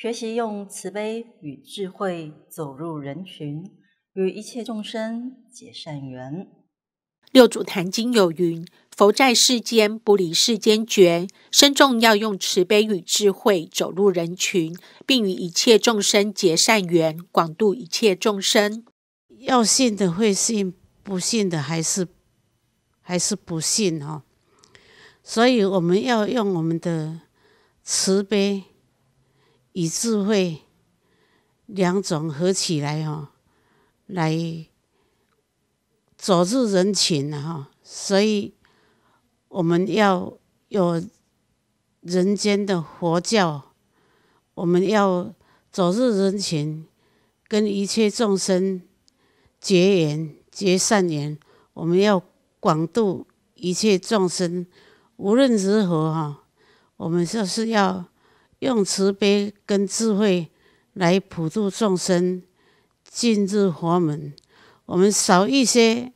学习用慈悲与智慧走入人群，与一切众生结善缘。六祖坛经有云：“佛在世间不离世间觉，身重要用慈悲与智慧走入人群，并与一切众生结善缘，广度一切众生。”要信的会信，不信的还是还是不信哈。所以我们要用我们的慈悲。以智慧两种合起来哦，来走入人群哈，所以我们要有人间的佛教，我们要走入人群，跟一切众生结缘、结善缘，我们要广度一切众生。无论如何哈，我们就是要。用慈悲跟智慧来普度众生，进入佛门。我们少一些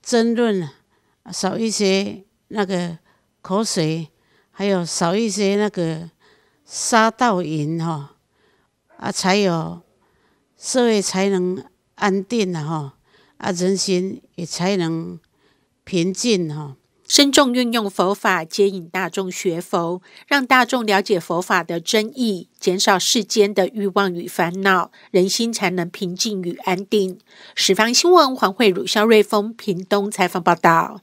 争论，少一些那个口水，还有少一些那个杀盗淫哈，啊，才有社会才能安定哈，啊，人心也才能平静哈。慎重运用佛法，接引大众学佛，让大众了解佛法的真意，减少世间的欲望与烦恼，人心才能平静与安定。《十方新闻》黄慧如、萧瑞峰，屏东采访报道。